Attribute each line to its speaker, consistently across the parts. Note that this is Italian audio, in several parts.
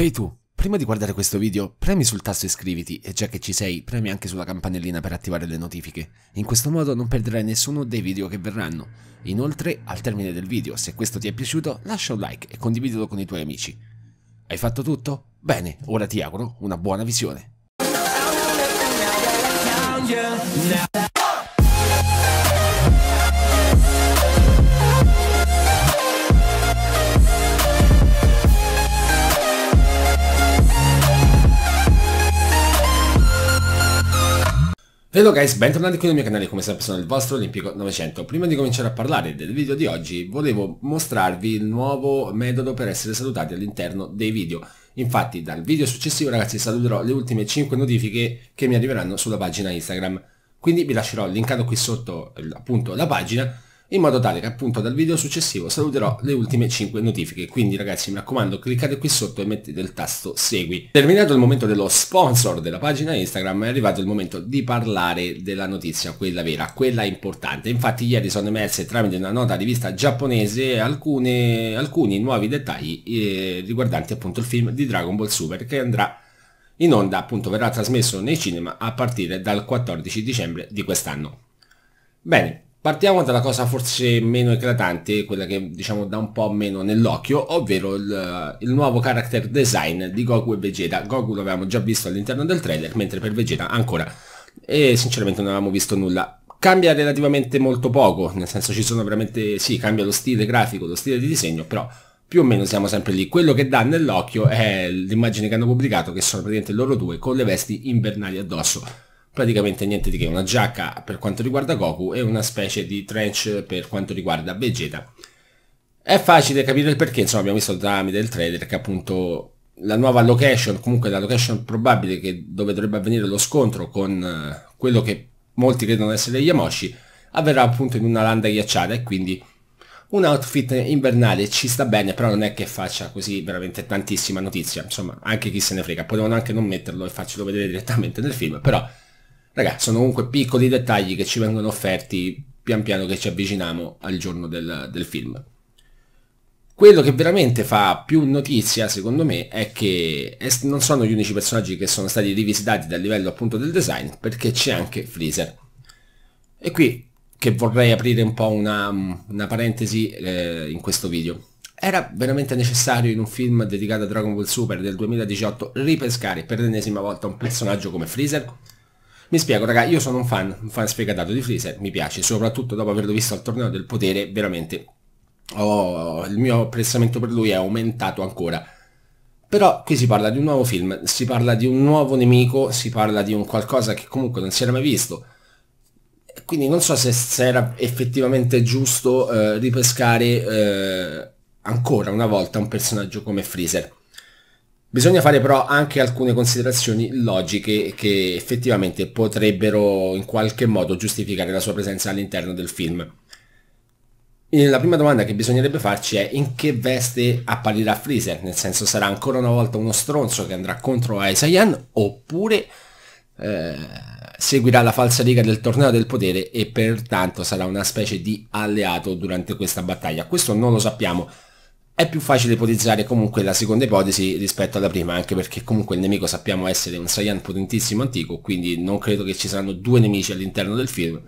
Speaker 1: Ehi hey tu, prima di guardare questo video, premi sul tasto iscriviti e già che ci sei, premi anche sulla campanellina per attivare le notifiche. In questo modo non perderai nessuno dei video che verranno. Inoltre, al termine del video, se questo ti è piaciuto, lascia un like e condividilo con i tuoi amici. Hai fatto tutto? Bene, ora ti auguro una buona visione. Hello guys, bentornati qui nel mio canale, come sempre sono il vostro Olimpico 900. Prima di cominciare a parlare del video di oggi, volevo mostrarvi il nuovo metodo per essere salutati all'interno dei video. Infatti dal video successivo ragazzi saluterò le ultime 5 notifiche che mi arriveranno sulla pagina Instagram. Quindi vi lascerò linkato qui sotto appunto la pagina in modo tale che appunto dal video successivo saluterò le ultime 5 notifiche. Quindi ragazzi mi raccomando cliccate qui sotto e mettete il tasto segui. Terminato il momento dello sponsor della pagina Instagram è arrivato il momento di parlare della notizia, quella vera, quella importante. Infatti ieri sono emerse tramite una nota di vista giapponese alcune, alcuni nuovi dettagli eh, riguardanti appunto il film di Dragon Ball Super che andrà in onda appunto verrà trasmesso nei cinema a partire dal 14 dicembre di quest'anno. Bene, Partiamo dalla cosa forse meno eclatante, quella che diciamo dà un po' meno nell'occhio, ovvero il, il, nuovo character design di Goku e Vegeta. Goku lo avevamo già visto all'interno del trailer, mentre per Vegeta ancora. E sinceramente non avevamo visto nulla. Cambia relativamente molto poco, nel senso ci sono veramente, sì, cambia lo stile grafico, lo stile di disegno, però più o meno siamo sempre lì. Quello che dà nell'occhio è l'immagine che hanno pubblicato, che sono praticamente loro due con le vesti invernali addosso praticamente niente di che, una giacca per quanto riguarda Goku e una specie di trench per quanto riguarda Vegeta. È facile capire il perché, insomma abbiamo visto tramite il trailer che appunto la nuova location, comunque la location probabile che, dove dovrebbe avvenire lo scontro con eh, quello che molti credono essere Yamoshi, avverrà appunto in una landa ghiacciata e quindi un outfit invernale ci sta bene, però non è che faccia così veramente tantissima notizia, insomma anche chi se ne frega, potevano anche non metterlo e farcelo vedere direttamente nel film, però Ragazzi, sono comunque piccoli dettagli che ci vengono offerti pian piano che ci avviciniamo al giorno del, del film. Quello che veramente fa più notizia, secondo me, è che non sono gli unici personaggi che sono stati rivisitati dal livello appunto del design, perché c'è anche Freezer. E qui che vorrei aprire un po' una, una parentesi eh, in questo video. Era veramente necessario in un film dedicato a Dragon Ball Super del 2018 ripescare per l'ennesima volta un personaggio come Freezer? Mi spiego, raga, io sono un fan, un fan sfegatato di Freezer, mi piace, soprattutto dopo averlo visto al torneo del potere, veramente oh, il mio apprezzamento per lui è aumentato ancora. Però qui si parla di un nuovo film, si parla di un nuovo nemico, si parla di un qualcosa che comunque non si era mai visto. Quindi non so se, se era effettivamente giusto eh, ripescare eh, ancora una volta un personaggio come Freezer. Bisogna fare però anche alcune considerazioni logiche che effettivamente potrebbero in qualche modo giustificare la sua presenza all'interno del film. la prima domanda che bisognerebbe farci è in che veste apparirà Freezer, nel senso sarà ancora una volta uno stronzo che andrà contro Aizayan oppure eh, seguirà la falsa riga del torneo del potere e pertanto sarà una specie di alleato durante questa battaglia. Questo non lo sappiamo, è più facile ipotizzare comunque la seconda ipotesi rispetto alla prima, anche perché comunque il nemico sappiamo essere un Saiyan potentissimo antico, quindi non credo che ci saranno due nemici all'interno del film,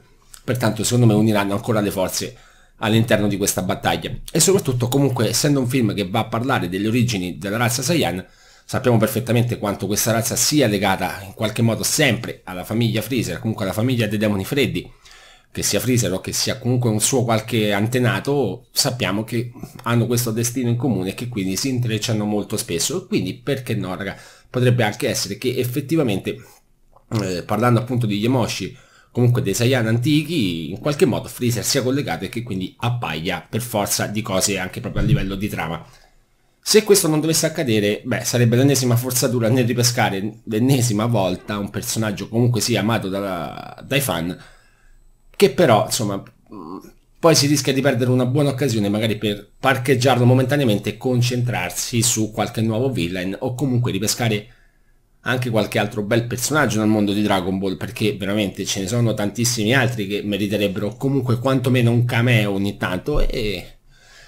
Speaker 1: pertanto secondo me uniranno ancora le forze all'interno di questa battaglia. E soprattutto comunque essendo un film che va a parlare delle origini della razza Saiyan, sappiamo perfettamente quanto questa razza sia legata in qualche modo sempre alla famiglia Freezer, comunque alla famiglia dei demoni freddi, che sia Freezer o che sia comunque un suo qualche antenato, sappiamo che hanno questo destino in comune e che quindi si intrecciano molto spesso. Quindi perché no, raga? Potrebbe anche essere che effettivamente, eh, parlando appunto di Yamoshi, comunque dei Saiyan antichi, in qualche modo Freezer sia collegato e che quindi appaia per forza di cose anche proprio a livello di trama. Se questo non dovesse accadere, beh, sarebbe l'ennesima forzatura nel ripescare l'ennesima volta un personaggio comunque sia amato da, dai fan che però insomma poi si rischia di perdere una buona occasione magari per parcheggiarlo momentaneamente e concentrarsi su qualche nuovo villain o comunque ripescare anche qualche altro bel personaggio nel mondo di Dragon Ball perché veramente ce ne sono tantissimi altri che meriterebbero comunque quantomeno un cameo ogni tanto e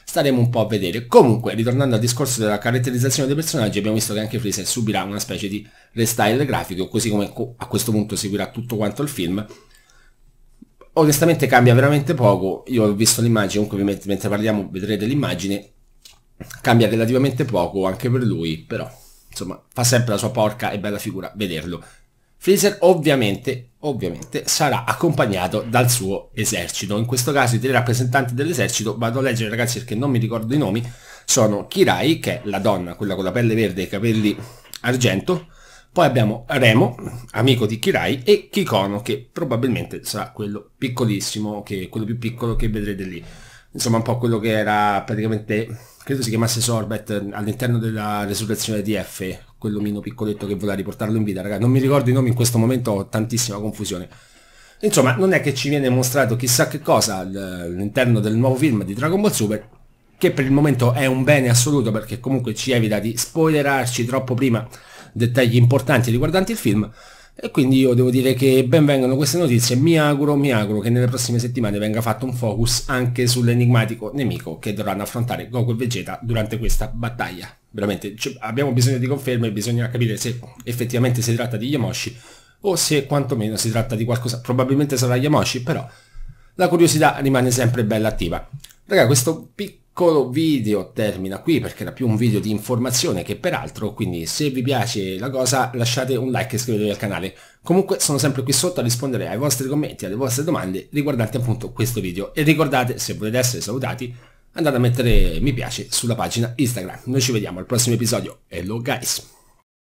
Speaker 1: staremo un po' a vedere. Comunque, ritornando al discorso della caratterizzazione dei personaggi, abbiamo visto che anche Freezer subirà una specie di restyle grafico, così come a questo punto seguirà tutto quanto il film, onestamente cambia veramente poco, io ho visto l'immagine, comunque mentre parliamo vedrete l'immagine, cambia relativamente poco anche per lui, però insomma fa sempre la sua porca e bella figura vederlo. Freezer ovviamente, ovviamente sarà accompagnato dal suo esercito, in questo caso i tre rappresentanti dell'esercito, vado a leggere ragazzi perché non mi ricordo i nomi, sono Kirai che è la donna, quella con la pelle verde e i capelli argento, poi abbiamo Remo, amico di Kirai, e Kikono, che probabilmente sarà quello piccolissimo, che, quello più piccolo che vedrete lì. Insomma, un po' quello che era praticamente, credo si chiamasse Sorbet, all'interno della resurrezione di F, quell'omino piccoletto che voleva riportarlo in vita. Raga, non mi ricordo i nomi in questo momento, ho tantissima confusione. Insomma, non è che ci viene mostrato chissà che cosa all'interno del nuovo film di Dragon Ball Super, che per il momento è un bene assoluto, perché comunque ci evita di spoilerarci troppo prima dettagli importanti riguardanti il film. E quindi io devo dire che benvengano queste notizie, mi auguro, mi auguro che nelle prossime settimane venga fatto un focus anche sull'enigmatico nemico che dovranno affrontare Goku e Vegeta durante questa battaglia. Veramente cioè, abbiamo bisogno di conferme, bisogna capire se effettivamente si tratta di Yamoshi o se quantomeno si tratta di qualcosa, probabilmente sarà Yamoshi, però la curiosità rimane sempre bella attiva. Raga, questo piccolo piccolo video termina qui perché era più un video di informazione che peraltro, quindi se vi piace la cosa lasciate un like e iscrivetevi al canale. Comunque sono sempre qui sotto a rispondere ai vostri commenti, alle vostre domande riguardanti appunto questo video e ricordate se volete essere salutati andate a mettere mi piace sulla pagina Instagram. Noi ci vediamo al prossimo episodio. Hello guys!